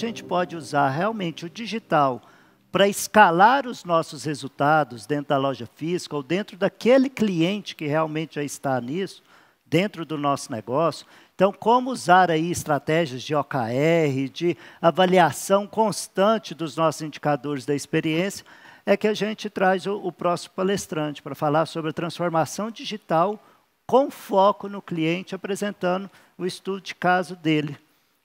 gente pode usar realmente o digital para escalar os nossos resultados dentro da loja física ou dentro daquele cliente que realmente já está nisso, dentro do nosso negócio. Então, como usar aí estratégias de OKR, de avaliação constante dos nossos indicadores da experiência, é que a gente traz o, o próximo palestrante para falar sobre a transformação digital com foco no cliente, apresentando o estudo de caso dele.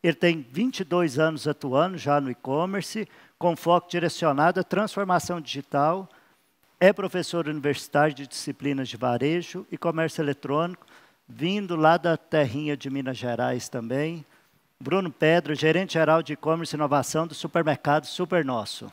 Ele tem 22 anos atuando já no e-commerce, com foco direcionado à transformação digital. É professor universitário de disciplinas de varejo e comércio eletrônico, vindo lá da terrinha de Minas Gerais também. Bruno Pedro, gerente geral de e-commerce e inovação do supermercado Super Nosso.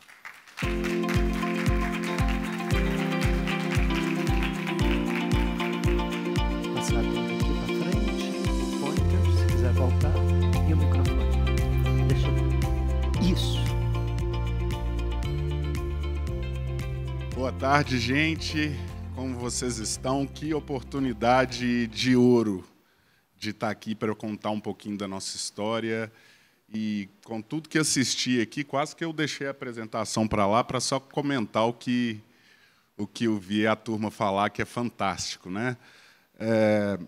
tarde, gente. Como vocês estão? Que oportunidade de ouro de estar tá aqui para eu contar um pouquinho da nossa história. E com tudo que assisti aqui, quase que eu deixei a apresentação para lá para só comentar o que, o que eu vi a turma falar, que é fantástico. Né? É,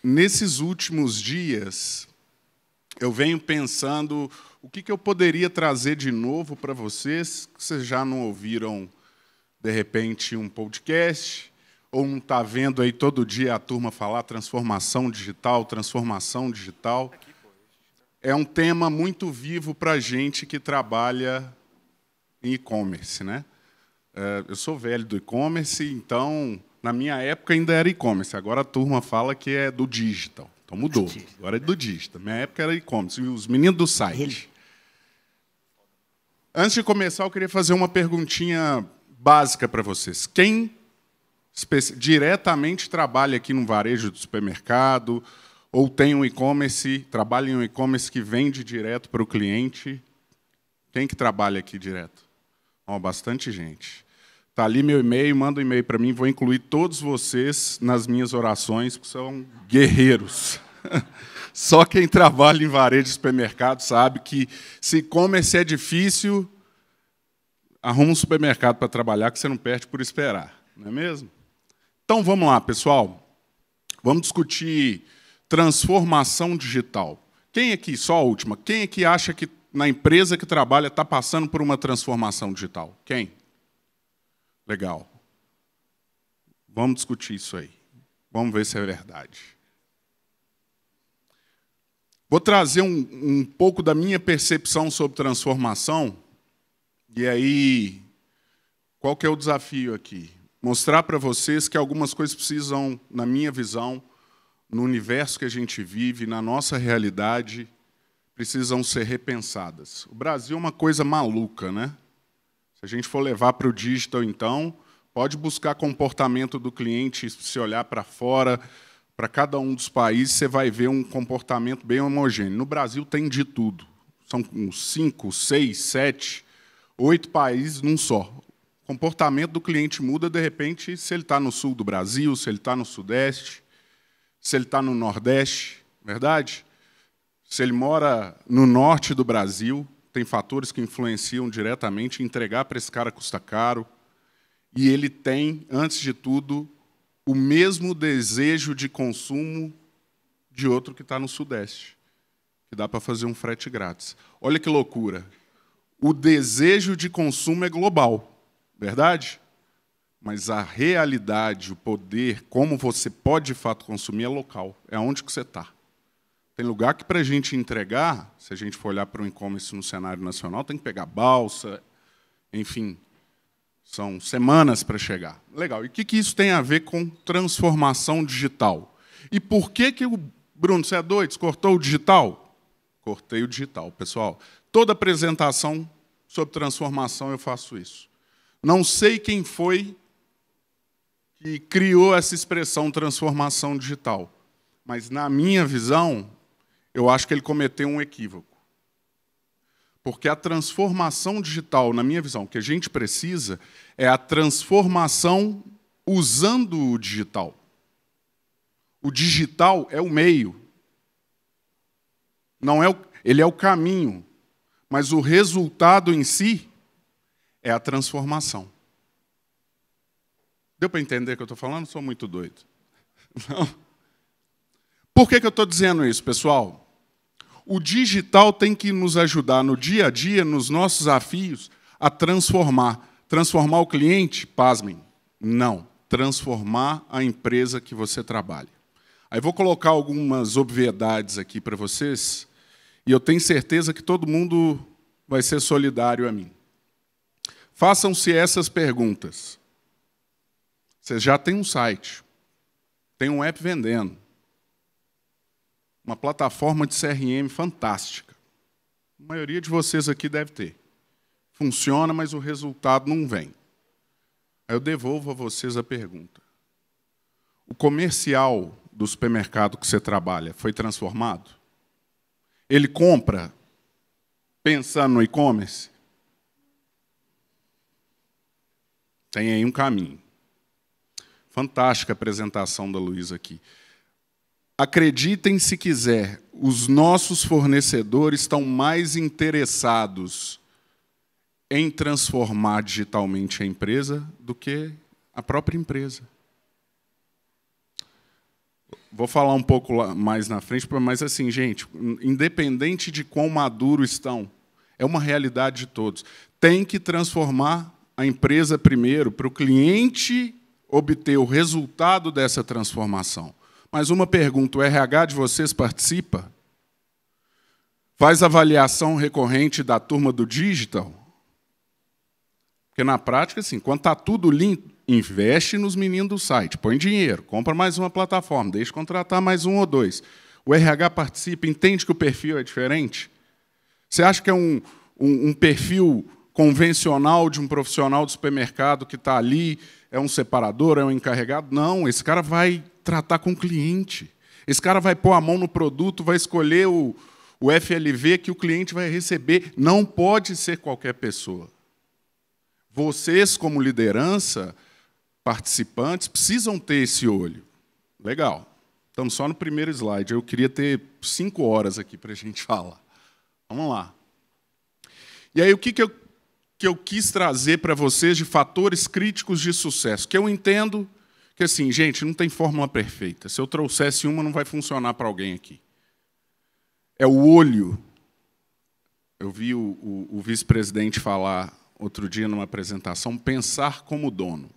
nesses últimos dias, eu venho pensando o que, que eu poderia trazer de novo para vocês, que vocês já não ouviram de repente, um podcast, ou um está vendo aí todo dia a turma falar transformação digital, transformação digital. É um tema muito vivo para a gente que trabalha em e-commerce. Né? É, eu sou velho do e-commerce, então, na minha época ainda era e-commerce, agora a turma fala que é do digital. Então mudou, agora é do digital. Minha época era e-commerce, os meninos do site. Antes de começar, eu queria fazer uma perguntinha básica para vocês. Quem diretamente trabalha aqui no varejo do supermercado ou tem um e-commerce, trabalha em um e-commerce que vende direto para o cliente, quem que trabalha aqui direto? Oh, bastante gente. Está ali meu e-mail, manda um e-mail para mim, vou incluir todos vocês nas minhas orações, que são guerreiros. Só quem trabalha em varejo de supermercado sabe que se e-commerce é difícil, arruma um supermercado para trabalhar que você não perde por esperar, não é mesmo? Então vamos lá, pessoal. Vamos discutir transformação digital. Quem aqui, só a última, quem aqui acha que na empresa que trabalha está passando por uma transformação digital? Quem? Legal. Vamos discutir isso aí. Vamos ver se é verdade. Vou trazer um, um pouco da minha percepção sobre transformação e aí, qual que é o desafio aqui? Mostrar para vocês que algumas coisas precisam, na minha visão, no universo que a gente vive, na nossa realidade, precisam ser repensadas. O Brasil é uma coisa maluca, né? Se a gente for levar para o digital, então, pode buscar comportamento do cliente, se olhar para fora, para cada um dos países, você vai ver um comportamento bem homogêneo. No Brasil tem de tudo. São uns cinco, seis, sete oito países num só. O comportamento do cliente muda, de repente, se ele está no sul do Brasil, se ele está no sudeste, se ele está no nordeste, verdade? Se ele mora no norte do Brasil, tem fatores que influenciam diretamente. Entregar para esse cara custa caro. E ele tem, antes de tudo, o mesmo desejo de consumo de outro que está no Sudeste, que dá para fazer um frete grátis. Olha que loucura o desejo de consumo é global, verdade? Mas a realidade, o poder, como você pode de fato consumir é local, é onde que você está. Tem lugar que para a gente entregar, se a gente for olhar para o e-commerce no cenário nacional, tem que pegar balsa, enfim, são semanas para chegar. Legal. E o que, que isso tem a ver com transformação digital? E por que, que o Bruno, você é doido? Cortou o digital? Cortei o digital, pessoal. Toda apresentação sobre transformação eu faço isso. Não sei quem foi que criou essa expressão transformação digital, mas na minha visão, eu acho que ele cometeu um equívoco. Porque a transformação digital, na minha visão, o que a gente precisa é a transformação usando o digital. O digital é o meio. Não é o, ele é o caminho mas o resultado em si é a transformação. Deu para entender o que eu estou falando? Sou muito doido. Não. Por que, que eu estou dizendo isso, pessoal? O digital tem que nos ajudar no dia a dia, nos nossos desafios, a transformar. Transformar o cliente? Pasmem. Não. Transformar a empresa que você trabalha. Aí vou colocar algumas obviedades aqui para vocês, e eu tenho certeza que todo mundo vai ser solidário a mim. Façam-se essas perguntas. Você já tem um site, tem um app vendendo, uma plataforma de CRM fantástica. A maioria de vocês aqui deve ter. Funciona, mas o resultado não vem. Aí eu devolvo a vocês a pergunta. O comercial do supermercado que você trabalha foi transformado? ele compra pensando no e-commerce? Tem aí um caminho. Fantástica a apresentação da Luísa aqui. Acreditem se quiser, os nossos fornecedores estão mais interessados em transformar digitalmente a empresa do que a própria empresa. Vou falar um pouco mais na frente, mas assim, gente, independente de quão maduro estão, é uma realidade de todos. Tem que transformar a empresa primeiro para o cliente obter o resultado dessa transformação. Mas uma pergunta: o RH de vocês participa? Faz avaliação recorrente da turma do digital? Porque na prática, assim, quando está tudo limpo, investe nos meninos do site, põe dinheiro, compra mais uma plataforma, deixa contratar mais um ou dois. O RH participa, entende que o perfil é diferente? Você acha que é um, um, um perfil convencional de um profissional do supermercado que está ali, é um separador, é um encarregado? Não, esse cara vai tratar com o cliente. Esse cara vai pôr a mão no produto, vai escolher o, o FLV que o cliente vai receber. Não pode ser qualquer pessoa. Vocês, como liderança, participantes precisam ter esse olho. Legal. Estamos só no primeiro slide. Eu queria ter cinco horas aqui para a gente falar. Vamos lá. E aí, o que, que, eu, que eu quis trazer para vocês de fatores críticos de sucesso? Que eu entendo que, assim, gente, não tem fórmula perfeita. Se eu trouxesse uma, não vai funcionar para alguém aqui. É o olho. Eu vi o, o, o vice-presidente falar outro dia numa apresentação: pensar como dono.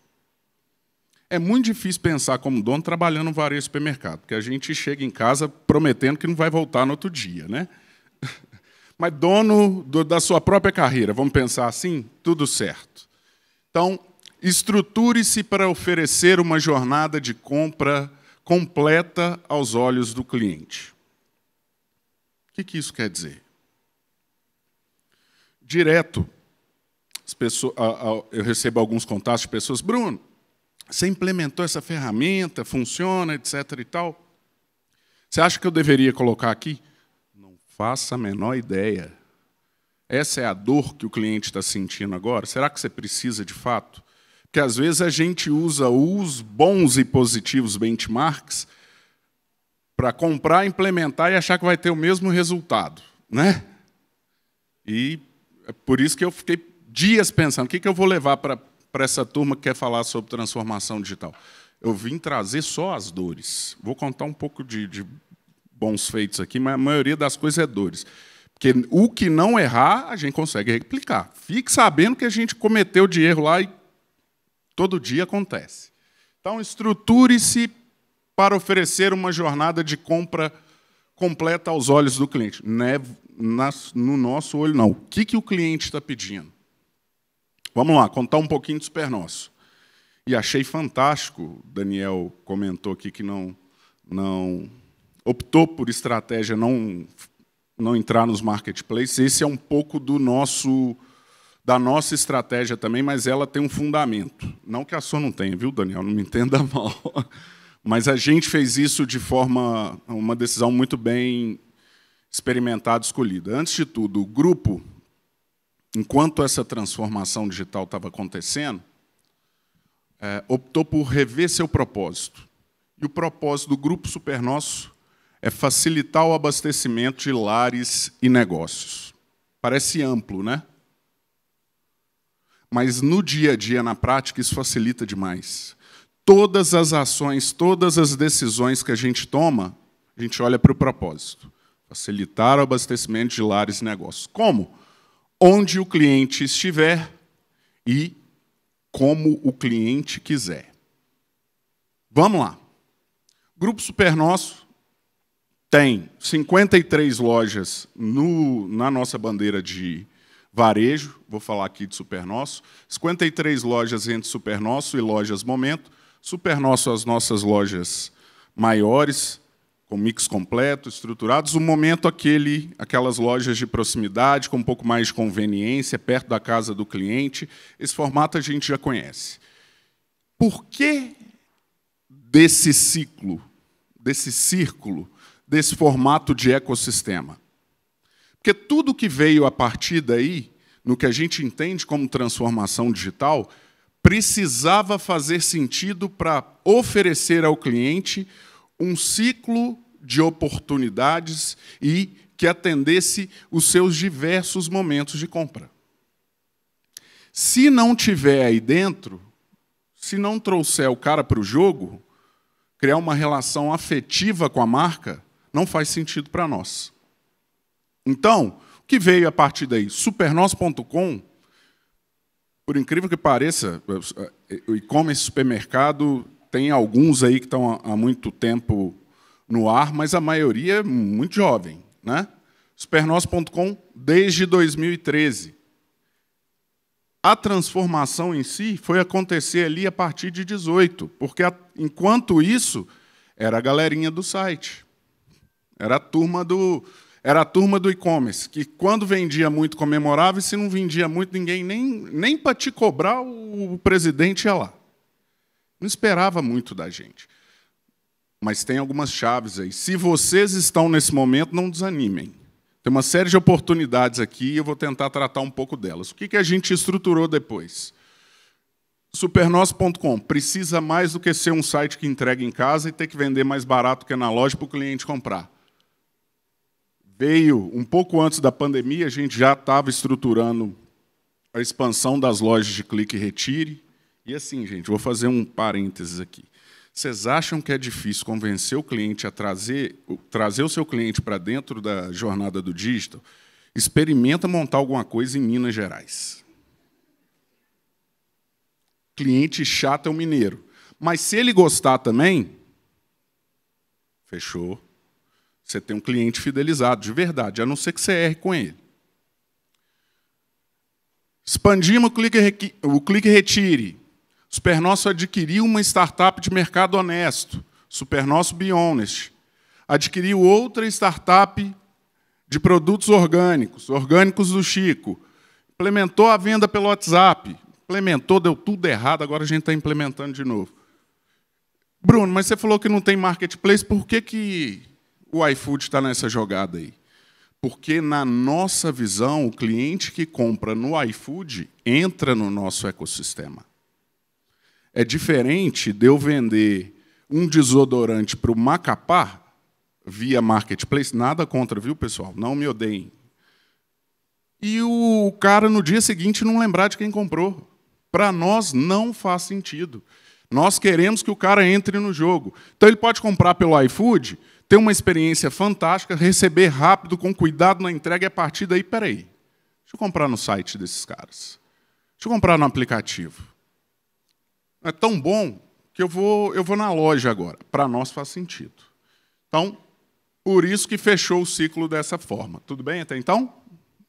É muito difícil pensar como dono trabalhando no varejo supermercado, porque a gente chega em casa prometendo que não vai voltar no outro dia, né? Mas dono do, da sua própria carreira, vamos pensar assim, tudo certo. Então, estruture-se para oferecer uma jornada de compra completa aos olhos do cliente. O que, que isso quer dizer? Direto, pessoas, eu recebo alguns contatos de pessoas, Bruno, você implementou essa ferramenta, funciona, etc. e tal. Você acha que eu deveria colocar aqui? Não faça a menor ideia. Essa é a dor que o cliente está sentindo agora? Será que você precisa de fato? Porque às vezes a gente usa os bons e positivos benchmarks para comprar, implementar e achar que vai ter o mesmo resultado, né? E é por isso que eu fiquei dias pensando, o que, que eu vou levar para para essa turma que quer falar sobre transformação digital. Eu vim trazer só as dores. Vou contar um pouco de, de bons feitos aqui, mas a maioria das coisas é dores. Porque o que não errar, a gente consegue replicar. Fique sabendo que a gente cometeu de erro lá e todo dia acontece. Então, estruture-se para oferecer uma jornada de compra completa aos olhos do cliente. Não é no nosso olho, não. O que, que o cliente está pedindo? Vamos lá, contar um pouquinho do Super Nosso. E achei fantástico, Daniel comentou aqui que não, não optou por estratégia não, não entrar nos marketplaces. Esse é um pouco do nosso da nossa estratégia também, mas ela tem um fundamento. Não que a sua não tenha, viu, Daniel? Não me entenda mal. Mas a gente fez isso de forma uma decisão muito bem experimentada, escolhida. Antes de tudo, o grupo enquanto essa transformação digital estava acontecendo, é, optou por rever seu propósito. E o propósito do Grupo Supernosso é facilitar o abastecimento de lares e negócios. Parece amplo, né? Mas no dia a dia, na prática, isso facilita demais. Todas as ações, todas as decisões que a gente toma, a gente olha para o propósito. Facilitar o abastecimento de lares e negócios. Como? onde o cliente estiver e como o cliente quiser. Vamos lá. Grupo Super Nosso tem 53 lojas no, na nossa bandeira de varejo, vou falar aqui de Super Nosso, 53 lojas entre Super Nosso e Lojas Momento. Super Nosso, as nossas lojas maiores, com mix completo, estruturados, o momento aquele, aquelas lojas de proximidade, com um pouco mais de conveniência, perto da casa do cliente. Esse formato a gente já conhece. Por que desse ciclo, desse círculo, desse formato de ecossistema? Porque tudo que veio a partir daí, no que a gente entende como transformação digital, precisava fazer sentido para oferecer ao cliente um ciclo de oportunidades e que atendesse os seus diversos momentos de compra. Se não tiver aí dentro, se não trouxer o cara para o jogo, criar uma relação afetiva com a marca, não faz sentido para nós. Então, o que veio a partir daí? Supernós.com, por incrível que pareça, eh, eh, o e-commerce supermercado tem alguns aí que estão há muito tempo no ar, mas a maioria é muito jovem. Né? Supernós.com desde 2013. A transformação em si foi acontecer ali a partir de 18, porque enquanto isso era a galerinha do site. Era a turma do era a turma do e-commerce, que quando vendia muito comemorava e se não vendia muito ninguém nem nem para te cobrar o, o presidente ia lá não esperava muito da gente. Mas tem algumas chaves aí. Se vocês estão nesse momento, não desanimem. Tem uma série de oportunidades aqui e eu vou tentar tratar um pouco delas. O que, a gente estruturou depois? Supernós.com precisa mais do que ser um site que entrega em casa e ter que vender mais barato que na loja para o cliente comprar. Veio um pouco antes da pandemia, a gente já estava estruturando a expansão das lojas de clique e retire. E assim, gente, vou fazer um parênteses aqui. Vocês acham que é difícil convencer o cliente a trazer, trazer o seu cliente para dentro da jornada do digital? Experimenta montar alguma coisa em Minas Gerais. Cliente chato é o mineiro. Mas se ele gostar também, fechou. Você tem um cliente fidelizado, de verdade, a não ser que você erre com ele. Expandimos o clique, o clique retire. Supernosso adquiriu uma startup de mercado honesto, Supernosso Bionest. Adquiriu outra startup de produtos orgânicos, Orgânicos do Chico. Implementou a venda pelo WhatsApp. Implementou, deu tudo errado, agora a gente está implementando de novo. Bruno, mas você falou que não tem marketplace, por que, que o iFood está nessa jogada aí? Porque, na nossa visão, o cliente que compra no iFood entra no nosso ecossistema. É diferente de eu vender um desodorante para o Macapá via marketplace, nada contra, viu, pessoal? Não me odeiem. E o cara no dia seguinte não lembrar de quem comprou. Para nós não faz sentido. Nós queremos que o cara entre no jogo. Então ele pode comprar pelo iFood, ter uma experiência fantástica, receber rápido, com cuidado na entrega e a partir daí, peraí. Deixa eu comprar no site desses caras. Deixa eu comprar no aplicativo é tão bom que eu vou, eu vou na loja agora. Para nós faz sentido. Então, por isso que fechou o ciclo dessa forma. Tudo bem até então?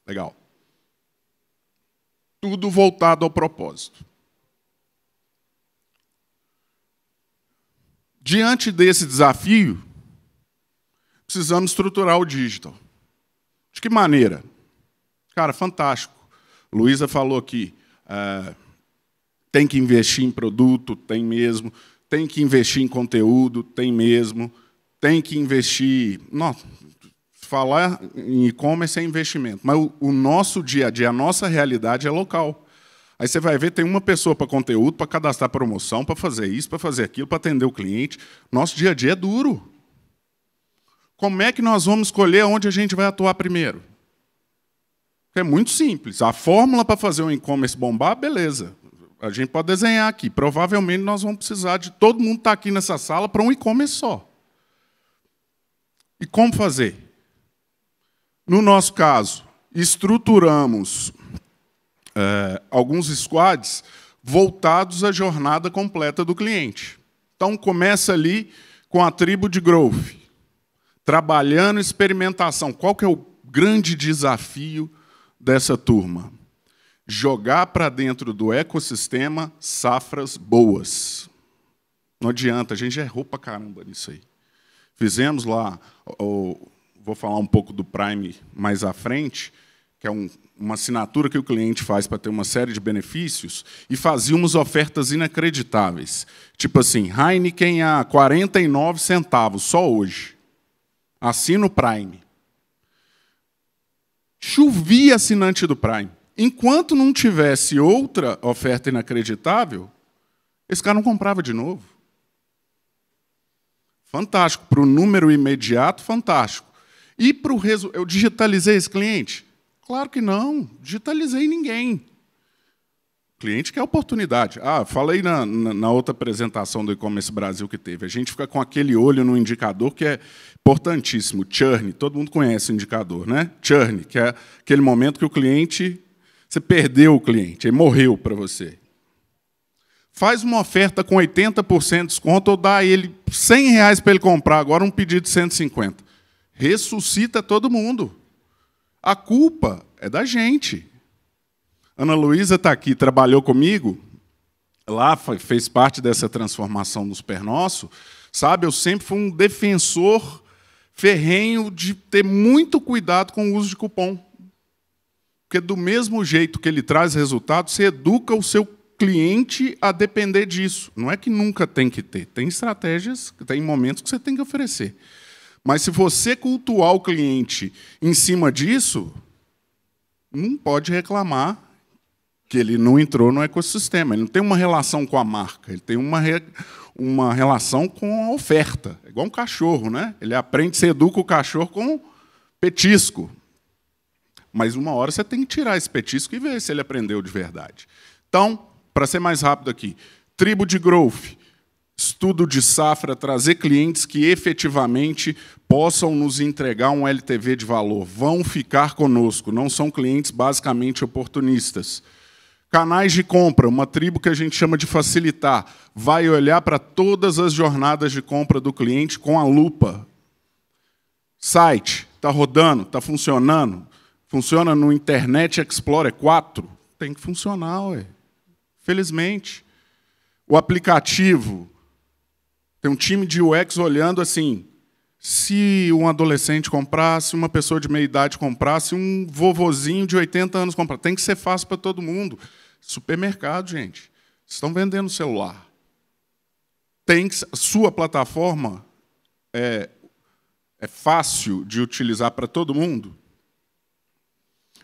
Legal. Tudo voltado ao propósito. Diante desse desafio, precisamos estruturar o digital. De que maneira? Cara, fantástico. Luísa falou aqui. Uh, tem que investir em produto, tem mesmo. Tem que investir em conteúdo, tem mesmo. Tem que investir. não, falar em e-commerce é investimento, mas o, o nosso dia a dia, a nossa realidade é local. Aí você vai ver, tem uma pessoa para conteúdo, para cadastrar promoção, para fazer isso, para fazer aquilo, para atender o cliente. Nosso dia a dia é duro. Como é que nós vamos escolher onde a gente vai atuar primeiro? É muito simples. A fórmula para fazer um e-commerce bombar, beleza a gente pode desenhar aqui. Provavelmente nós vamos precisar de todo mundo estar tá aqui nessa sala para um e-commerce só. E como fazer? No nosso caso, estruturamos é, alguns squads voltados à jornada completa do cliente. Então, começa ali com a tribo de growth, trabalhando experimentação. Qual que é o grande desafio dessa turma? jogar para dentro do ecossistema safras boas. Não adianta, a gente já errou para caramba nisso aí. Fizemos lá, ou, vou falar um pouco do Prime mais à frente, que é um, uma assinatura que o cliente faz para ter uma série de benefícios, e fazíamos ofertas inacreditáveis. Tipo assim, Heineken a 49 centavos, só hoje. Assina o Prime. Chovia assinante do Prime enquanto não tivesse outra oferta inacreditável, esse cara não comprava de novo. Fantástico. Para o número imediato, fantástico. E para o resultado. Eu digitalizei esse cliente? Claro que não. Digitalizei ninguém. O cliente quer oportunidade. Ah, falei na, na, na outra apresentação do e-commerce Brasil que teve. A gente fica com aquele olho no indicador que é importantíssimo. Churn. Todo mundo conhece o indicador, né? Churn, que é aquele momento que o cliente você perdeu o cliente, ele morreu para você. Faz uma oferta com 80% de desconto ou dá ele 100 reais para ele comprar agora um pedido de 150. Ressuscita todo mundo. A culpa é da gente. Ana Luísa está aqui, trabalhou comigo, lá fez parte dessa transformação do Super Nosso. Sabe, eu sempre fui um defensor ferrenho de ter muito cuidado com o uso de cupom. Porque do mesmo jeito que ele traz resultados, você educa o seu cliente a depender disso. Não é que nunca tem que ter, tem estratégias, tem momentos que você tem que oferecer. Mas se você cultuar o cliente em cima disso, não pode reclamar que ele não entrou no ecossistema. Ele não tem uma relação com a marca, ele tem uma, re... uma relação com a oferta. É igual um cachorro, né? Ele aprende, se educa o cachorro com petisco. Mas uma hora você tem que tirar esse petisco e ver se ele aprendeu de verdade. Então, para ser mais rápido aqui, tribo de growth, estudo de safra, trazer clientes que efetivamente possam nos entregar um LTV de valor, vão ficar conosco, não são clientes basicamente oportunistas. Canais de compra, uma tribo que a gente chama de facilitar, vai olhar para todas as jornadas de compra do cliente com a lupa. Site, está rodando, está funcionando, Funciona no Internet Explorer 4? Tem que funcionar, ué. Felizmente. O aplicativo. Tem um time de UX olhando assim. Se um adolescente comprasse, uma pessoa de meia idade comprasse, um vovozinho de 80 anos comprasse. Tem que ser fácil para todo mundo. Supermercado, gente. Estão vendendo celular. Tem que, sua plataforma é, é fácil de utilizar para todo mundo?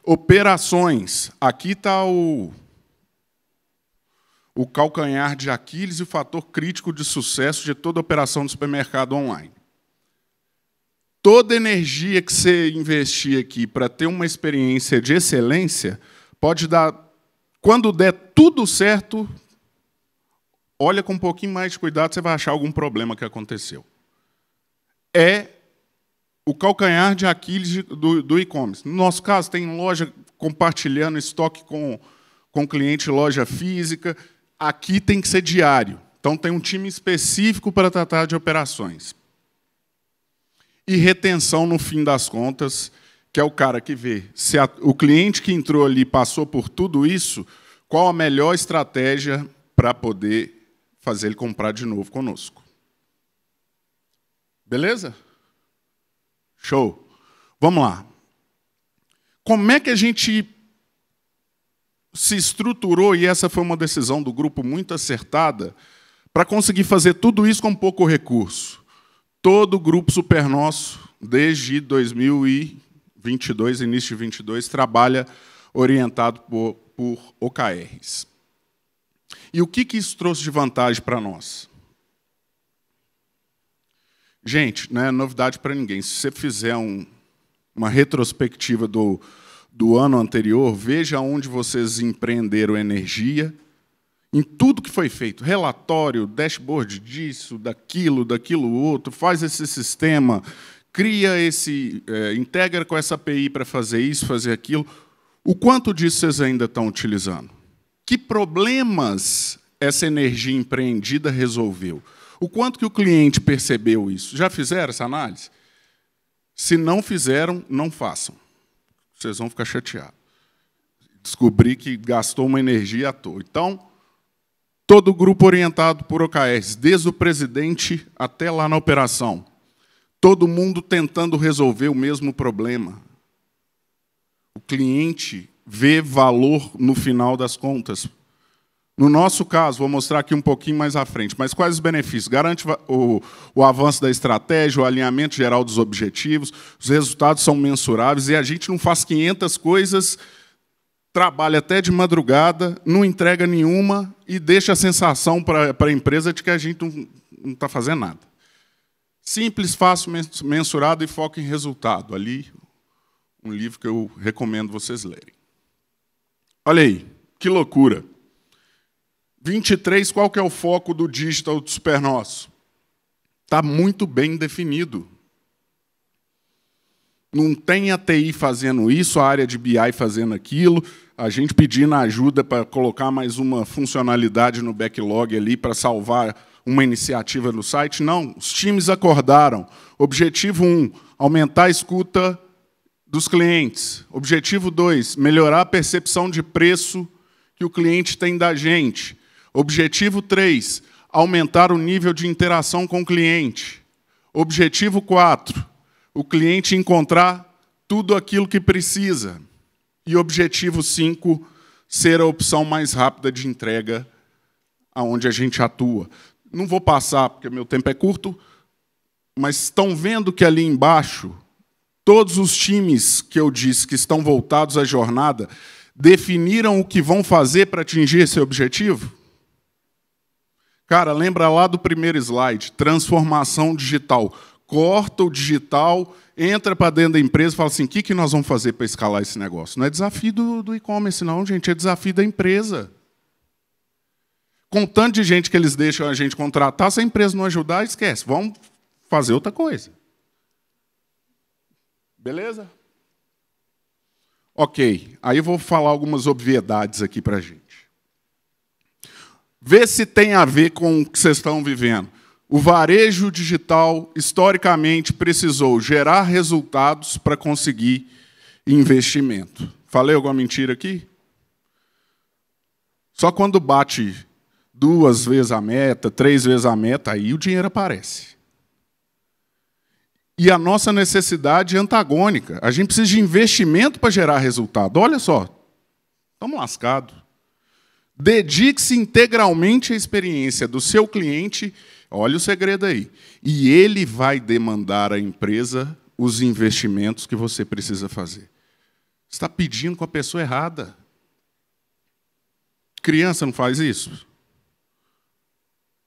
Operações. Aqui está o, o calcanhar de Aquiles e o fator crítico de sucesso de toda operação do supermercado online. Toda energia que você investir aqui para ter uma experiência de excelência pode dar. Quando der tudo certo, olha com um pouquinho mais de cuidado, você vai achar algum problema que aconteceu. É o calcanhar de Aquiles do, do e-commerce. No nosso caso, tem loja compartilhando estoque com, com cliente, loja física. Aqui tem que ser diário. Então, tem um time específico para tratar de operações. E retenção, no fim das contas, que é o cara que vê se a, o cliente que entrou ali passou por tudo isso, qual a melhor estratégia para poder fazer ele comprar de novo conosco. Beleza? Show. Vamos lá. Como é que a gente se estruturou, e essa foi uma decisão do grupo muito acertada, para conseguir fazer tudo isso com pouco recurso? Todo o grupo Super Nosso, desde 2022, início de 2022, trabalha orientado por, por OKRs. E o que, que isso trouxe de vantagem para nós? Gente, não é novidade para ninguém. Se você fizer um, uma retrospectiva do, do ano anterior, veja onde vocês empreenderam energia, em tudo que foi feito, relatório, dashboard disso, daquilo, daquilo outro, faz esse sistema, cria esse, é, integra com essa API para fazer isso, fazer aquilo. O quanto disso vocês ainda estão utilizando? Que problemas essa energia empreendida resolveu? O quanto que o cliente percebeu isso? Já fizeram essa análise? Se não fizeram, não façam. Vocês vão ficar chateados. Descobri que gastou uma energia à toa. Então, todo o grupo orientado por OKRs, desde o presidente até lá na operação. Todo mundo tentando resolver o mesmo problema. O cliente vê valor no final das contas no nosso caso, vou mostrar aqui um pouquinho mais à frente, mas quais os benefícios? Garante o, o, avanço da estratégia, o alinhamento geral dos objetivos, os resultados são mensuráveis e a gente não faz 500 coisas, trabalha até de madrugada, não entrega nenhuma e deixa a sensação para a empresa de que a gente não está fazendo nada. Simples, fácil, mensurado e foco em resultado. Ali, um livro que eu recomendo vocês lerem. Olha aí, que loucura! 23, qual que é o foco do digital do Super Nosso? Está muito bem definido. Não tem a TI fazendo isso, a área de BI fazendo aquilo, a gente pedindo ajuda para colocar mais uma funcionalidade no backlog ali para salvar uma iniciativa no site. Não, os times acordaram. Objetivo 1, um, aumentar a escuta dos clientes. Objetivo 2, melhorar a percepção de preço que o cliente tem da gente. Objetivo 3, aumentar o nível de interação com o cliente. Objetivo 4, o cliente encontrar tudo aquilo que precisa. E objetivo 5, ser a opção mais rápida de entrega aonde a gente atua. Não vou passar, porque meu tempo é curto, mas estão vendo que ali embaixo, todos os times que eu disse que estão voltados à jornada definiram o que vão fazer para atingir esse objetivo? Cara, lembra lá do primeiro slide, transformação digital. Corta o digital, entra para dentro da empresa e fala assim: o que, que nós vamos fazer para escalar esse negócio? Não é desafio do, do e-commerce, não, gente, é desafio da empresa. Com o tanto de gente que eles deixam a gente contratar, se a empresa não ajudar, esquece, vamos fazer outra coisa. Beleza? Ok, aí eu vou falar algumas obviedades aqui para a gente. Vê se tem a ver com o que vocês estão vivendo. O varejo digital, historicamente, precisou gerar resultados para conseguir investimento. Falei alguma mentira aqui? Só quando bate duas vezes a meta, três vezes a meta, aí o dinheiro aparece. E a nossa necessidade é antagônica. A gente precisa de investimento para gerar resultado. Olha só, estamos lascados. Dedique-se integralmente à experiência do seu cliente, olha o segredo aí, e ele vai demandar à empresa os investimentos que você precisa fazer. Está pedindo com a pessoa errada. Criança não faz isso.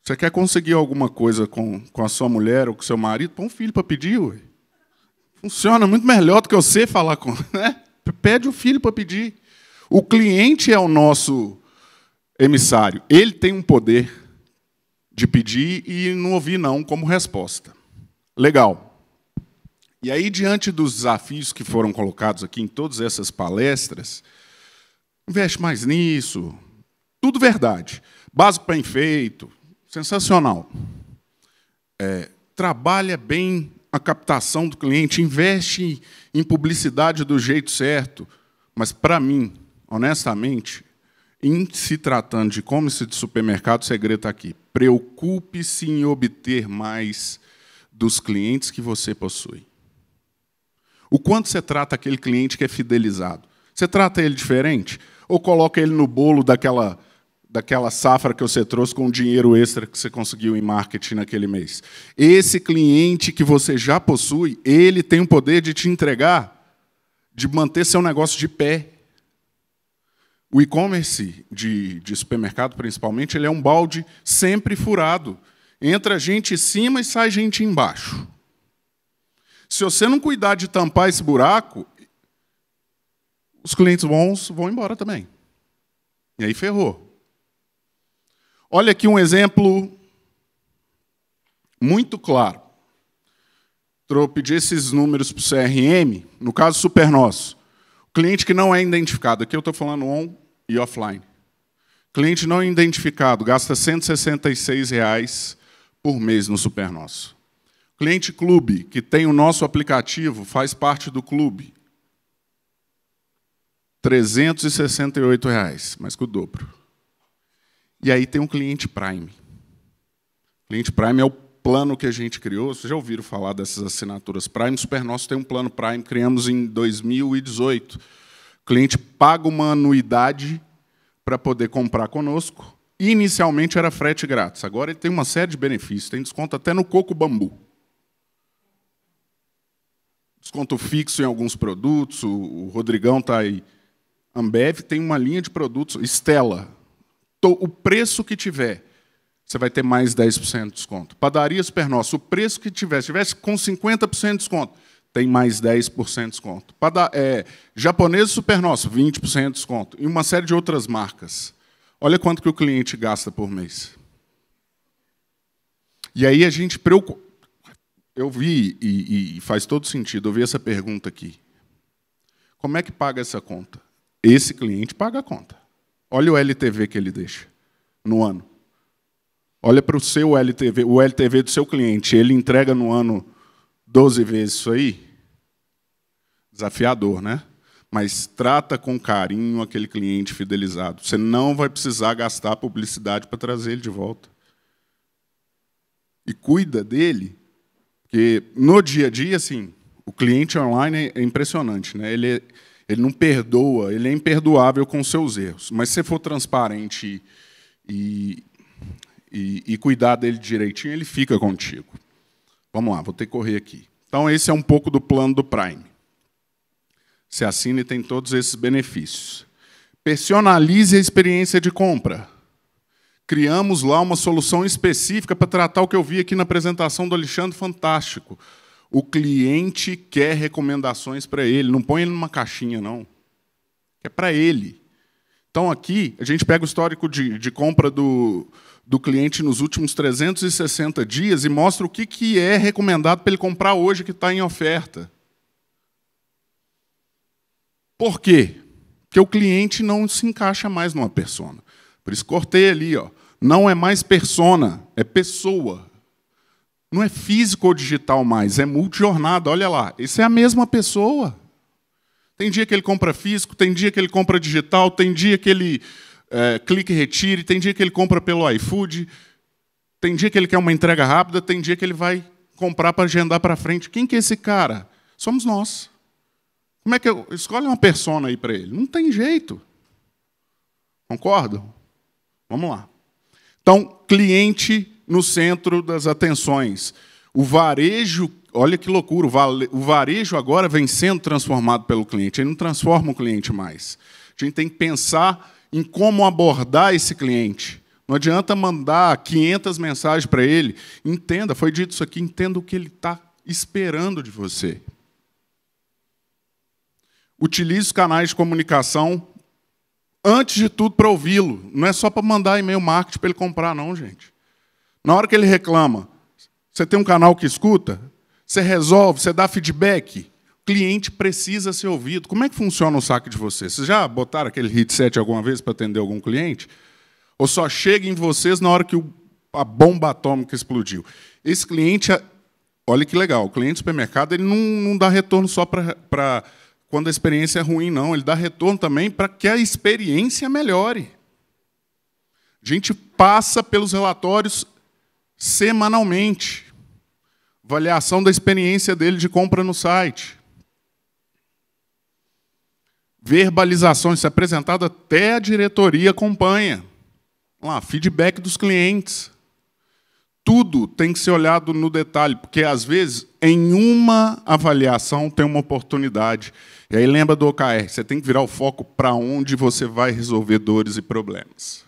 Você quer conseguir alguma coisa com, com a sua mulher ou com seu marido? Põe um filho para pedir, ué. Funciona muito melhor do que você falar com. Né? Pede o filho para pedir. O cliente é o nosso emissário, ele tem um poder de pedir e não ouvir não como resposta. Legal. E aí, diante dos desafios que foram colocados aqui em todas essas palestras, investe mais nisso, tudo verdade. Básico para enfeito, sensacional. É, trabalha bem a captação do cliente, investe em publicidade do jeito certo. Mas, para mim, honestamente, em se tratando de como-se de supermercado, o segredo está aqui. Preocupe-se em obter mais dos clientes que você possui. O quanto você trata aquele cliente que é fidelizado? Você trata ele diferente? Ou coloca ele no bolo daquela, daquela safra que você trouxe com o dinheiro extra que você conseguiu em marketing naquele mês? Esse cliente que você já possui, ele tem o poder de te entregar, de manter seu negócio de pé. O e-commerce de, de, supermercado, principalmente, ele é um balde sempre furado. Entra gente em cima e sai gente embaixo. Se você não cuidar de tampar esse buraco, os clientes bons vão embora também. E aí ferrou. Olha aqui um exemplo muito claro. Eu esses números para o CRM, no caso Super Nosso. Cliente que não é identificado, aqui eu estou falando on e offline. Cliente não identificado gasta R$ 166,00 por mês no Supernosso. Cliente clube, que tem o nosso aplicativo, faz parte do clube. R$ 368,00, mais que o dobro. E aí tem um cliente Prime. O cliente Prime é o plano que a gente criou, vocês já ouviram falar dessas assinaturas Prime, Super Nosso tem um plano Prime, criamos em 2018. O cliente paga uma anuidade para poder comprar conosco. Inicialmente era frete grátis, agora ele tem uma série de benefícios, tem desconto até no coco bambu. Desconto fixo em alguns produtos, o Rodrigão está aí. Ambev tem uma linha de produtos, Estela. O preço que tiver você vai ter mais 10% de desconto. Padaria Super Nossa, o preço que tivesse, tivesse com 50% de desconto, tem mais 10% de desconto. Pada, é, japonês Super Nossa, 20% de desconto. E uma série de outras marcas. Olha quanto que o cliente gasta por mês. E aí a gente preocupa. Eu vi, e, e faz todo sentido, eu vi essa pergunta aqui. Como é que paga essa conta? Esse cliente paga a conta. Olha o LTV que ele deixa no ano. Olha para o seu LTV, o LTV do seu cliente, ele entrega no ano 12 vezes isso aí? Desafiador, né? Mas trata com carinho aquele cliente fidelizado. Você não vai precisar gastar publicidade para trazer ele de volta. E cuida dele, porque no dia a dia, assim, o cliente online é impressionante, né? Ele, é, ele não perdoa, ele é imperdoável com seus erros. Mas se você for transparente e, e, e cuidar dele direitinho, ele fica contigo. Vamos lá, vou ter que correr aqui. Então, esse é um pouco do plano do Prime. Se assina e tem todos esses benefícios. Personalize a experiência de compra. Criamos lá uma solução específica para tratar o que eu vi aqui na apresentação do Alexandre Fantástico. O cliente quer recomendações para ele, não põe ele numa caixinha, não. É para ele. Então, aqui, a gente pega o histórico de, de compra do, do cliente nos últimos 360 dias e mostra o que, que é recomendado para ele comprar hoje que está em oferta. Por quê? Porque o cliente não se encaixa mais numa persona. Por isso cortei ali, ó. Não é mais persona, é pessoa. Não é físico ou digital mais, é multijornada. Olha lá, isso é a mesma pessoa. Tem dia que ele compra físico, tem dia que ele compra digital, tem dia que ele é, clique e retire, tem dia que ele compra pelo iFood, tem dia que ele quer uma entrega rápida, tem dia que ele vai comprar para agendar para frente. Quem que é esse cara? Somos nós. Como é que eu. Escolhe uma persona aí para ele. Não tem jeito. Concordam? Vamos lá. Então, cliente no centro das atenções. O varejo, olha que loucura, o varejo agora vem sendo transformado pelo cliente. Ele não transforma o cliente mais. A gente tem que pensar em como abordar esse cliente. Não adianta mandar 500 mensagens para ele. Entenda, foi dito isso aqui, entenda o que ele está esperando de você. Utilize os canais de comunicação, antes de tudo, para ouvi-lo. Não é só para mandar e-mail marketing para ele comprar, não, gente. Na hora que ele reclama, você tem um canal que escuta? Você resolve? Você dá feedback? cliente precisa ser ouvido. Como é que funciona o saque de vocês? Vocês já botaram aquele headset alguma vez para atender algum cliente? Ou só chega em vocês na hora que a bomba atômica explodiu? Esse cliente, olha que legal, o cliente do supermercado ele não, não dá retorno só para quando a experiência é ruim, não. Ele dá retorno também para que a experiência melhore. A gente passa pelos relatórios semanalmente. Avaliação da experiência dele de compra no site verbalizações se é apresentado até a diretoria acompanha. Lá, feedback dos clientes. Tudo tem que ser olhado no detalhe, porque às vezes em uma avaliação tem uma oportunidade. E aí lembra do OKR, você tem que virar o foco para onde você vai resolver dores e problemas.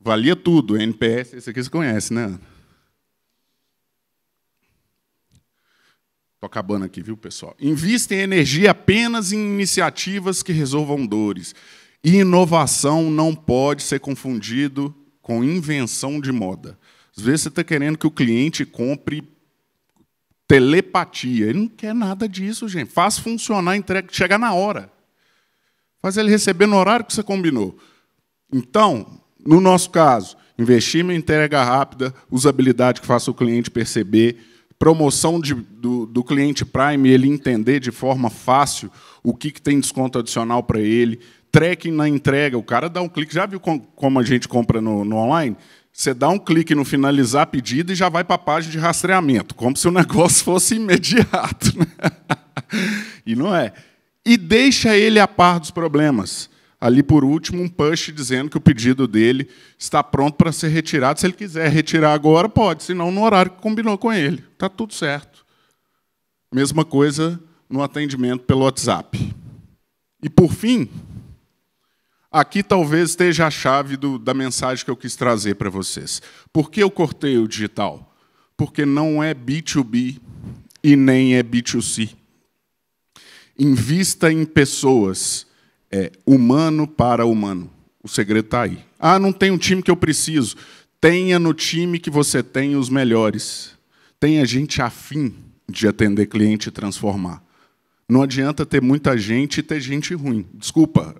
Valia tudo, NPS, esse aqui você conhece, né? Estou acabando aqui, viu, pessoal? Invistem energia apenas em iniciativas que resolvam dores. E inovação não pode ser confundido com invenção de moda. Às vezes você está querendo que o cliente compre telepatia. Ele não quer nada disso, gente. Faz funcionar, entrega, chegar na hora. Faz ele receber no horário que você combinou. Então, no nosso caso, investir em entrega rápida, usabilidade que faça o cliente perceber promoção de, do, do, cliente Prime, ele entender de forma fácil o que, que tem desconto adicional para ele, tracking na entrega, o cara dá um clique, já viu com, como a gente compra no, no online? Você dá um clique no finalizar pedido e já vai para a página de rastreamento, como se o negócio fosse imediato. Né? e não é. E deixa ele a par dos problemas ali por último um push dizendo que o pedido dele está pronto para ser retirado. Se ele quiser retirar agora, pode, senão no horário que combinou com ele. Está tudo certo. Mesma coisa no atendimento pelo WhatsApp. E por fim, aqui talvez esteja a chave do, da mensagem que eu quis trazer para vocês. Por que eu cortei o digital? Porque não é B2B e nem é B2C. Invista em pessoas é humano para humano. O segredo está aí. Ah, não tem um time que eu preciso. Tenha no time que você tem os melhores. Tenha gente afim de atender cliente e transformar. Não adianta ter muita gente e ter gente ruim. Desculpa,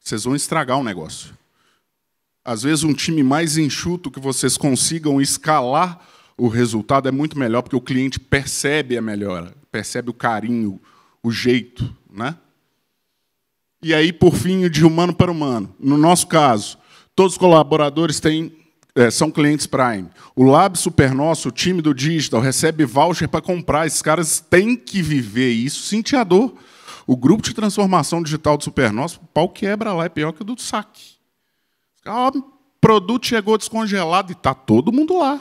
vocês vão estragar o negócio. Às vezes, um time mais enxuto que vocês consigam escalar o resultado é muito melhor, porque o cliente percebe a melhora, percebe o carinho, o jeito. Né? E aí, por fim, de humano para humano. No nosso caso, todos os colaboradores têm, é, são clientes Prime. O Lab Supernosso, o time do Digital, recebe voucher para comprar. Esses caras têm que viver isso, sentir a dor. O grupo de transformação digital do Super o pau quebra lá, é pior que o do saque. O produto chegou descongelado e está todo mundo lá.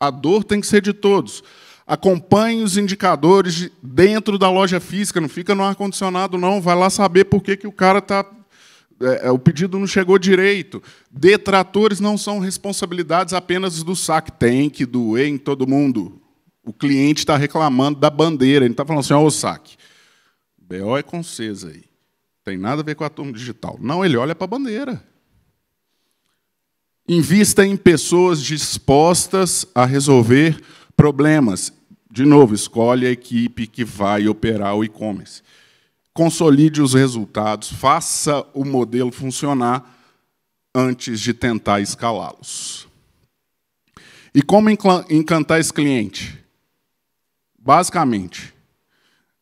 A dor tem que ser de todos. Acompanhe os indicadores dentro da loja física, não fica no ar-condicionado, não. Vai lá saber por que, que o cara está é, é, o pedido não chegou direito. Detratores não são responsabilidades apenas do Sac, Tem que doer em todo mundo. O cliente está reclamando da bandeira. Ele está falando assim: ó, Sac, o BO é com Cs aí. Tem nada a ver com a turma digital. Não, ele olha para a bandeira. Invista em pessoas dispostas a resolver Problemas. De novo, escolhe a equipe que vai operar o e-commerce. Consolide os resultados, faça o modelo funcionar antes de tentar escalá-los. E como encantar esse cliente? Basicamente,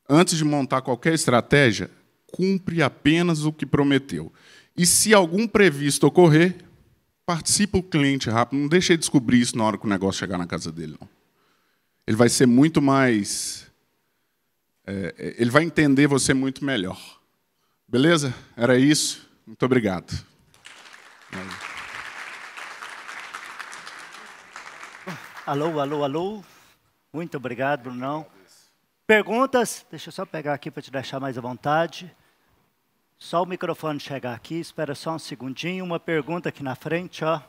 antes de montar qualquer estratégia, cumpre apenas o que prometeu. E se algum previsto ocorrer, participa o cliente rápido. Não deixe ele descobrir isso na hora que o negócio chegar na casa dele, não ele vai ser muito mais. É, ele vai entender você muito melhor. Beleza? Era isso. Muito obrigado. Alô, alô, alô. Muito obrigado, Brunão. Perguntas? Deixa eu só pegar aqui para te deixar mais à vontade. Só o microfone chegar aqui, espera só um segundinho. Uma pergunta aqui na frente, ó.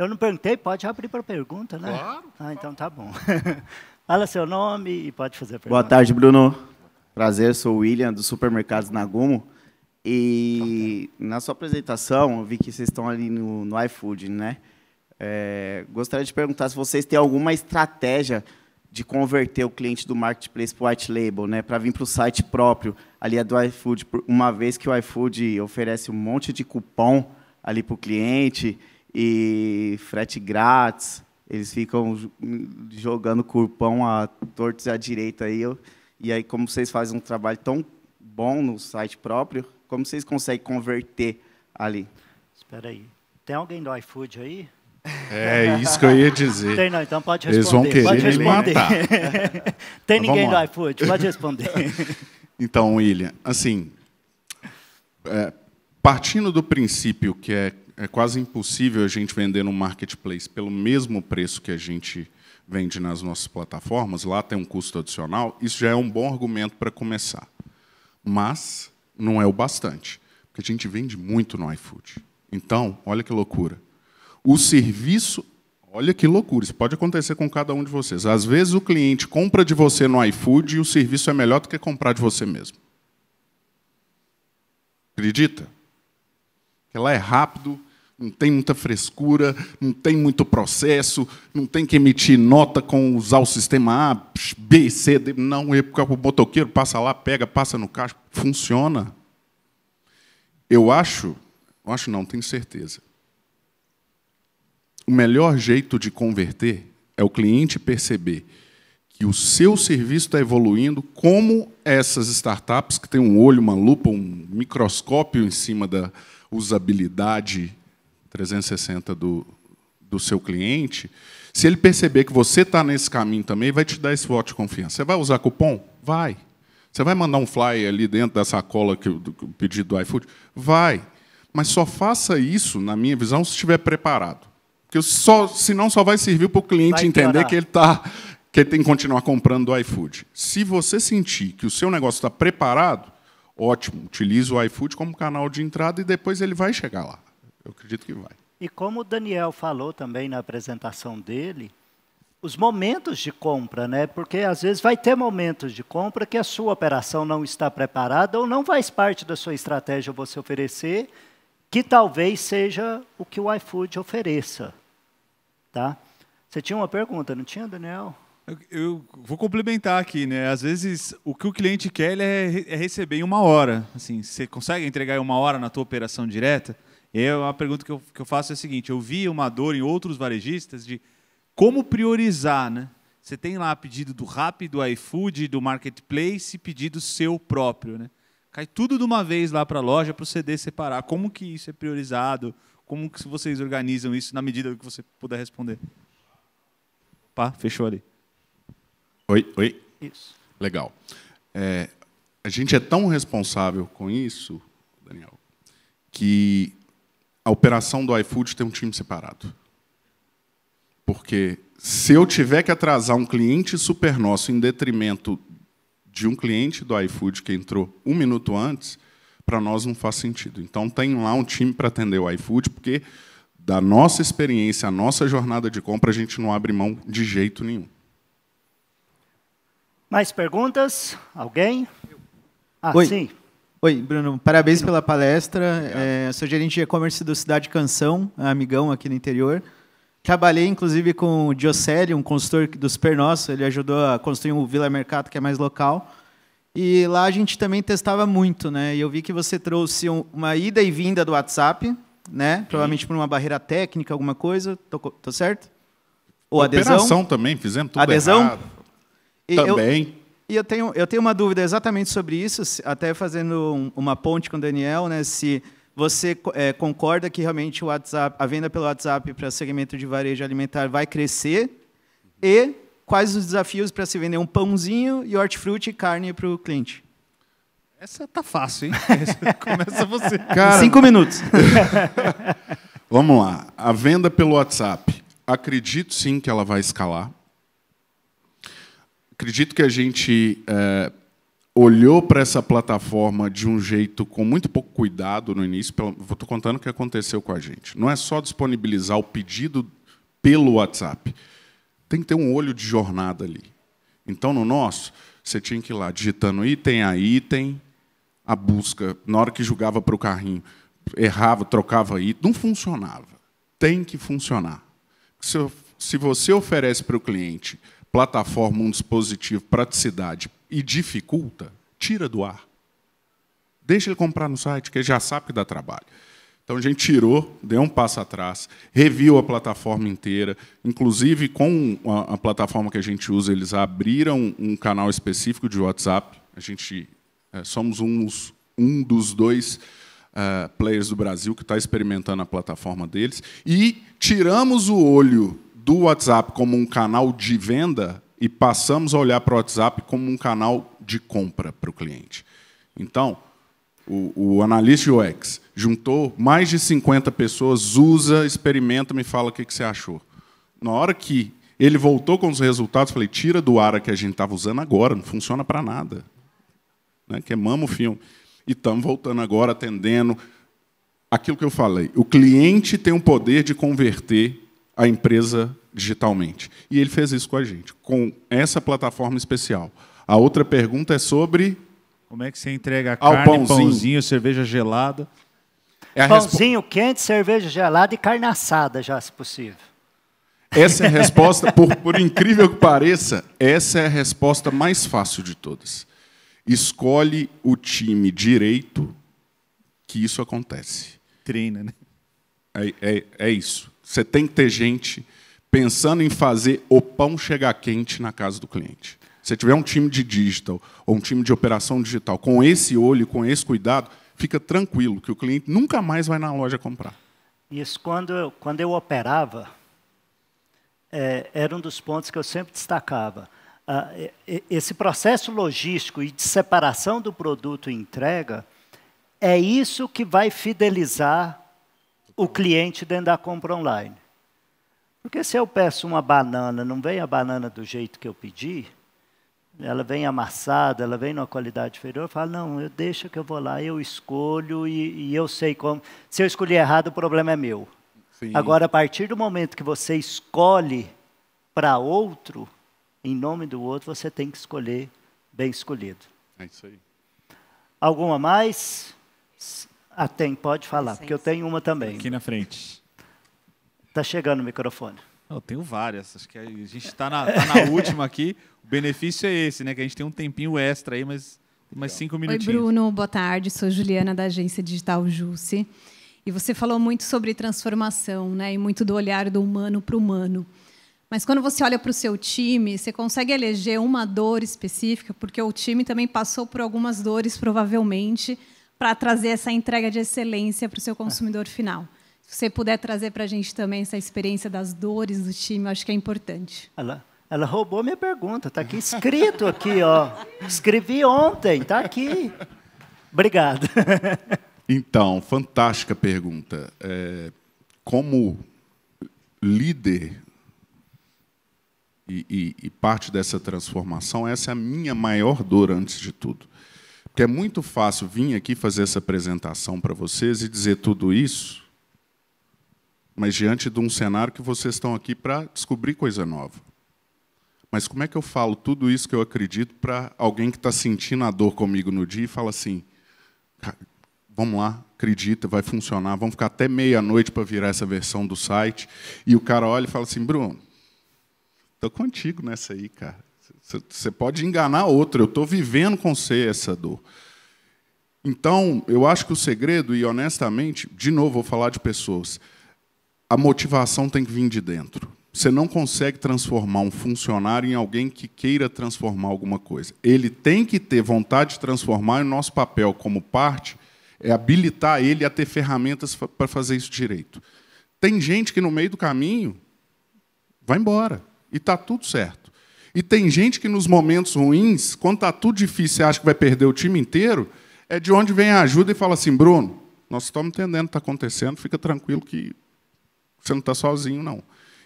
Eu não perguntei, pode abrir para pergunta, né? Claro. Ah, então tá bom. Fala seu nome e pode fazer a pergunta. Boa tarde, Bruno. Prazer, sou o William, do Supermercados Nagumo. E na sua apresentação, eu vi que vocês estão ali no, no iFood, né? É, gostaria de perguntar se vocês têm alguma estratégia de converter o cliente do marketplace para o white label, né, para vir para o site próprio ali é do iFood, uma vez que o iFood oferece um monte de cupom ali para o cliente e frete grátis. Eles ficam jogando curpão a tortos e a direita aí. e aí, como vocês fazem um trabalho tão bom no site próprio, como vocês conseguem converter ali? Espera aí. Tem alguém do iFood aí? É isso que eu ia dizer. Tem não, então pode responder. Eles vão querer pode responder. Tem então, ninguém do iFood, pode responder. Então, William, assim, é, partindo do princípio que é é quase impossível a gente vender no marketplace pelo mesmo preço que a gente vende nas nossas plataformas, lá tem um custo adicional, isso já é um bom argumento para começar. Mas não é o bastante, porque a gente vende muito no iFood. Então, olha que loucura. O serviço, olha que loucura, isso pode acontecer com cada um de vocês. Às vezes o cliente compra de você no iFood e o serviço é melhor do que comprar de você mesmo. Acredita? Que lá é rápido, não tem muita frescura, não tem muito processo, não tem que emitir nota com usar o sistema A, B, C, D. Não, é porque o motoqueiro passa lá, pega, passa no caixa, funciona. Eu acho, eu acho não, tenho certeza. O melhor jeito de converter é o cliente perceber que o seu serviço está evoluindo como essas startups que têm um olho, uma lupa, um microscópio em cima da usabilidade 360 do, do seu cliente, se ele perceber que você está nesse caminho também, vai te dar esse voto de confiança. Você vai usar cupom? Vai. Você vai mandar um flyer ali dentro da sacola que o pedido do iFood? Vai. Mas só faça isso, na minha visão, se estiver preparado. Porque só, senão só vai servir para o cliente vai entender piorar. que ele está, que ele tem que continuar comprando do iFood. Se você sentir que o seu negócio está preparado, ótimo, utilize o iFood como canal de entrada e depois ele vai chegar lá. Eu acredito que vai. E como o Daniel falou também na apresentação dele, os momentos de compra, né? Porque às vezes vai ter momentos de compra que a sua operação não está preparada ou não faz parte da sua estratégia você oferecer, que talvez seja o que o iFood ofereça, tá? Você tinha uma pergunta, não tinha, Daniel? Eu, vou complementar aqui, né? Às vezes o que o cliente quer é, é receber em uma hora. Assim, você consegue entregar em uma hora na tua operação direta? Eu, a pergunta que eu, que eu faço é a seguinte: eu vi uma dor em outros varejistas de como priorizar, né? Você tem lá pedido do Rappi, do iFood, do Marketplace, pedido seu próprio, né? Cai tudo de uma vez lá para a loja para o CD separar. Como que isso é priorizado? Como que vocês organizam isso na medida que você puder responder? Pá, fechou ali. Oi, oi. Isso. Legal. É, a gente é tão responsável com isso, Daniel, que a operação do iFood tem um time separado. Porque se eu tiver que atrasar um cliente super nosso em detrimento de um cliente do iFood que entrou um minuto antes, para nós não faz sentido. Então, tem lá um time para atender o iFood, porque da nossa experiência, a nossa jornada de compra, a gente não abre mão de jeito nenhum. Mais perguntas? Alguém? Ah, Oi. sim. Oi, Bruno. Parabéns pela palestra. É, sou gerente de e-commerce do Cidade Canção, é amigão aqui no interior. Trabalhei, inclusive, com o Diocelli, um consultor do Super Nosso. Ele ajudou a construir um Vila Mercado, que é mais local. E lá a gente também testava muito, né? E eu vi que você trouxe uma ida e vinda do WhatsApp, né? Provavelmente por uma barreira técnica, alguma coisa. Tô, tô certo? Ou adesão? também, fizemos tudo Adesão? Errado. Também. Eu, e eu tenho, eu tenho uma dúvida exatamente sobre isso, até fazendo um, uma ponte com o Daniel, né, se você é, concorda que realmente o WhatsApp, a venda pelo WhatsApp para segmento de varejo alimentar vai crescer e quais os desafios para se vender um pãozinho e hortifruti e carne para o cliente? Essa tá fácil, hein? Começa você. Cara, Cinco minutos. Vamos lá. A venda pelo WhatsApp. Acredito sim que ela vai escalar acredito que a gente é, olhou para essa plataforma de um jeito com muito pouco cuidado no início. Estou contando o que aconteceu com a gente. Não é só disponibilizar o pedido pelo WhatsApp. Tem que ter um olho de jornada ali. Então, no nosso, você tinha que ir lá digitando item a item, a busca. Na hora que julgava para o carrinho, errava, trocava item. Não funcionava. Tem que funcionar. Se, se você oferece para o cliente plataforma, um dispositivo, praticidade e dificulta, tira do ar. Deixa ele comprar no site, que ele já sabe que dá trabalho. Então a gente tirou, deu um passo atrás, reviu a plataforma inteira, inclusive com a, plataforma que a gente usa, eles abriram um canal específico de WhatsApp. A gente é, somos uns, um dos dois uh, players do Brasil que está experimentando a plataforma deles e tiramos o olho do WhatsApp como um canal de venda e passamos a olhar para o WhatsApp como um canal de compra para o cliente. Então, o, o analista UX juntou mais de 50 pessoas, usa, experimenta, me fala o que, que você achou. Na hora que ele voltou com os resultados, falei, tira do ara que a gente estava usando agora, não funciona para nada. Né? Queimamos o filme. E estamos voltando agora, atendendo. Aquilo que eu falei, o cliente tem o poder de converter a empresa digitalmente. E ele fez isso com a gente, com essa plataforma especial. A outra pergunta é sobre. Como é que você entrega carne, pãozinho. pãozinho, cerveja gelada? É pãozinho respo... quente, cerveja gelada e carne assada, já, se possível. Essa é a resposta, por, por incrível que pareça, essa é a resposta mais fácil de todas. Escolhe o time direito que isso acontece. Treina, né? É, é, é isso. Você tem que ter gente pensando em fazer o pão chegar quente na casa do cliente. Se tiver um time de digital ou um time de operação digital com esse olho, com esse cuidado, fica tranquilo que o cliente nunca mais vai na loja comprar. Isso quando eu, quando eu operava é, era um dos pontos que eu sempre destacava. Ah, esse processo logístico e de separação do produto e entrega é isso que vai fidelizar o cliente dentro da compra online. Porque se eu peço uma banana, não vem a banana do jeito que eu pedi, ela vem amassada, ela vem numa qualidade inferior, eu falo, não, eu deixa que eu vou lá, eu escolho e, e eu sei como. Se eu escolhi errado, o problema é meu. Sim. Agora, a partir do momento que você escolhe para outro, em nome do outro, você tem que escolher bem escolhido. É isso aí. Alguma mais? Ah, tem, pode falar, porque eu tenho uma também. Aqui na frente. Está chegando o microfone. Eu tenho várias, acho que a gente está na, tá na última aqui. O benefício é esse, né? Que a gente tem um tempinho extra aí, mas mais cinco minutinhos. Oi, Bruno, boa tarde. Sou Juliana da agência digital Jusce. E você falou muito sobre transformação, né? E muito do olhar do humano para o humano. Mas quando você olha para o seu time, você consegue eleger uma dor específica, porque o time também passou por algumas dores, provavelmente, para trazer essa entrega de excelência para o seu consumidor final. Se você puder trazer para a gente também essa experiência das dores do time, eu acho que é importante. Ela, ela roubou minha pergunta, está aqui escrito aqui, ó. Escrevi ontem, está aqui. Obrigado. Então, fantástica pergunta. É, como líder e, e, e parte dessa transformação, essa é a minha maior dor antes de tudo que é muito fácil vir aqui fazer essa apresentação para vocês e dizer tudo isso, mas diante de um cenário que vocês estão aqui para descobrir coisa nova. Mas como é que eu falo tudo isso que eu acredito para alguém que está sentindo a dor comigo no dia e fala assim: vamos lá, acredita, vai funcionar, vamos ficar até meia-noite para virar essa versão do site. E o cara olha e fala assim: Bruno, estou contigo nessa aí, cara. Você pode enganar outro, eu estou vivendo com você essa dor. Então, eu acho que o segredo, e honestamente, de novo, vou falar de pessoas, a motivação tem que vir de dentro. Você não consegue transformar um funcionário em alguém que queira transformar alguma coisa. Ele tem que ter vontade de transformar, e o nosso papel como parte é habilitar ele a ter ferramentas para fazer isso direito. Tem gente que no meio do caminho vai embora e está tudo certo. E tem gente que nos momentos ruins, quando está tudo difícil e acha que vai perder o time inteiro, é de onde vem a ajuda e fala assim, Bruno, nós estamos entendendo o que está acontecendo, fica tranquilo que você não está sozinho, não.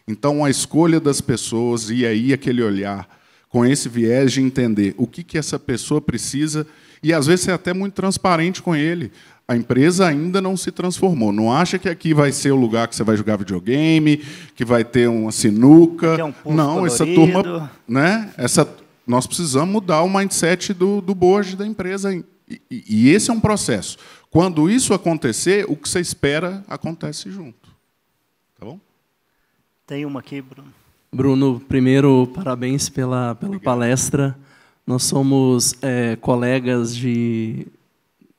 Então, a escolha das pessoas e aí aquele olhar com esse viés de entender o que, que essa pessoa precisa e, às vezes, ser é até muito transparente com ele. A empresa ainda não se transformou. Não acha que aqui vai ser o lugar que você vai jogar videogame, que vai ter uma sinuca. Ter um não, colorido. essa turma, né? Essa nós precisamos mudar o mindset do, do board da empresa. E, e, e esse é um processo. Quando isso acontecer, o que você espera acontece junto. Tá bom? Tem uma aqui, Bruno. Bruno, primeiro, parabéns pela, pela palestra. Nós somos é, colegas de,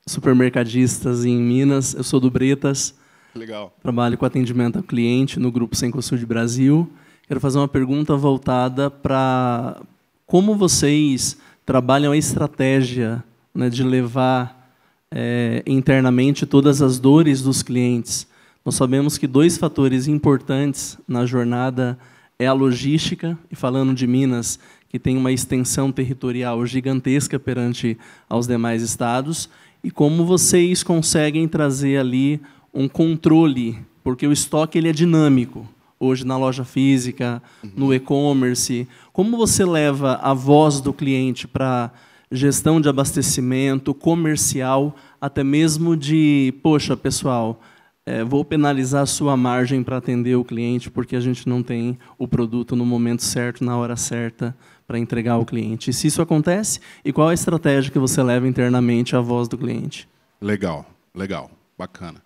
supermercadistas em Minas. Eu sou do Bretas. Legal. Trabalho com atendimento ao cliente no Grupo Sem Sul de Brasil. Quero fazer uma pergunta voltada para como vocês trabalham a estratégia né, de levar é, internamente todas as dores dos clientes. Nós sabemos que dois fatores importantes na jornada é a logística, e falando de Minas, que tem uma extensão territorial gigantesca perante aos demais estados, e como vocês conseguem trazer ali um controle, porque o estoque ele é dinâmico. Hoje na loja física, no uhum. e-commerce, como você leva a voz do cliente para gestão de abastecimento, comercial, até mesmo de, poxa, pessoal, é, vou penalizar a sua margem para atender o cliente porque a gente não tem o produto no momento certo, na hora certa para entregar ao cliente. E se isso acontece, e qual a estratégia que você leva internamente à voz do cliente? Legal, legal, bacana.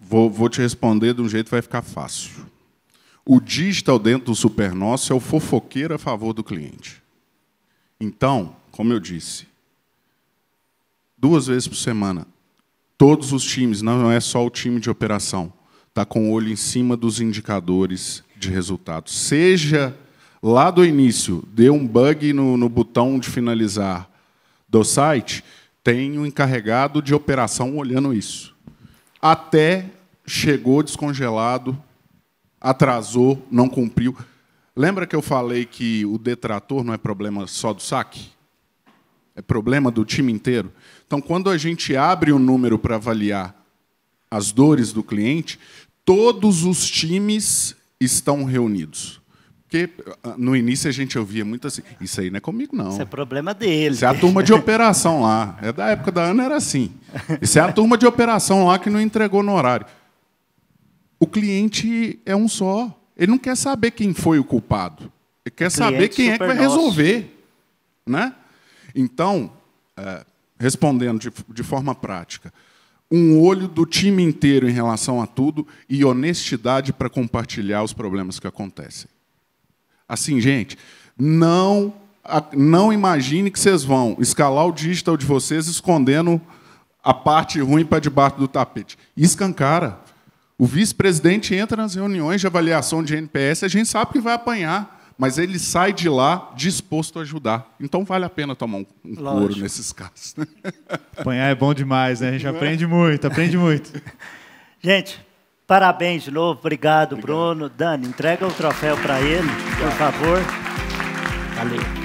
Vou, vou te responder de um jeito que vai ficar fácil. O digital dentro do Supernócio é o fofoqueiro a favor do cliente. Então, como eu disse, duas vezes por semana, todos os times, não é só o time de operação, está com o olho em cima dos indicadores de resultados. Seja lá do início deu um bug no, no botão de finalizar do site, tem um encarregado de operação olhando isso. Até chegou descongelado, atrasou, não cumpriu. Lembra que eu falei que o detrator não é problema só do saque? É problema do time inteiro. Então, quando a gente abre o um número para avaliar as dores do cliente, todos os times estão reunidos. Porque ah, no início a gente ouvia muito assim, isso aí não é comigo, não. Isso é problema dele. Isso é a turma de operação lá. É da época da Ana, era assim. Isso é a turma de operação lá que não entregou no horário. O cliente é um só. Ele não quer saber quem foi o culpado. Ele quer saber quem é que vai resolver. Né? Então, é, respondendo de, de forma prática, um olho do time inteiro em relação a tudo e honestidade para compartilhar os problemas que acontecem. Assim, gente, não, não imagine que vocês vão escalar o digital de vocês escondendo a parte ruim para debaixo do tapete. Escancara. O vice-presidente entra nas reuniões de avaliação de NPS, a gente sabe que vai apanhar, mas ele sai de lá disposto a ajudar. Então vale a pena tomar um, couro nesses casos. Né? Apanhar é bom demais, né? A gente é? aprende muito, aprende muito. gente, Parabéns de novo, obrigado, obrigado. Bruno. Dani, entrega o troféu para ele, obrigado. por favor. Valeu.